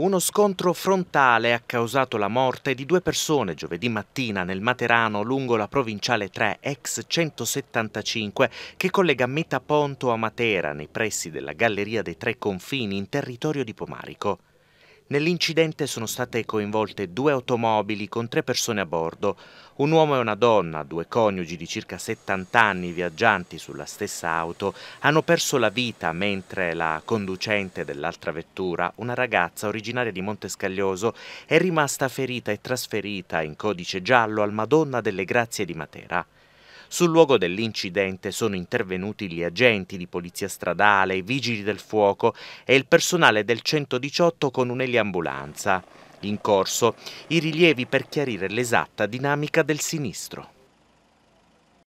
Uno scontro frontale ha causato la morte di due persone giovedì mattina nel Materano lungo la provinciale 3 ex 175 che collega Metaponto a Matera nei pressi della Galleria dei Tre Confini in territorio di Pomarico. Nell'incidente sono state coinvolte due automobili con tre persone a bordo, un uomo e una donna, due coniugi di circa 70 anni viaggianti sulla stessa auto, hanno perso la vita mentre la conducente dell'altra vettura, una ragazza originaria di Montescaglioso, è rimasta ferita e trasferita in codice giallo al Madonna delle Grazie di Matera. Sul luogo dell'incidente sono intervenuti gli agenti di polizia stradale, i vigili del fuoco e il personale del 118 con un'eliambulanza. In corso i rilievi per chiarire l'esatta dinamica del sinistro.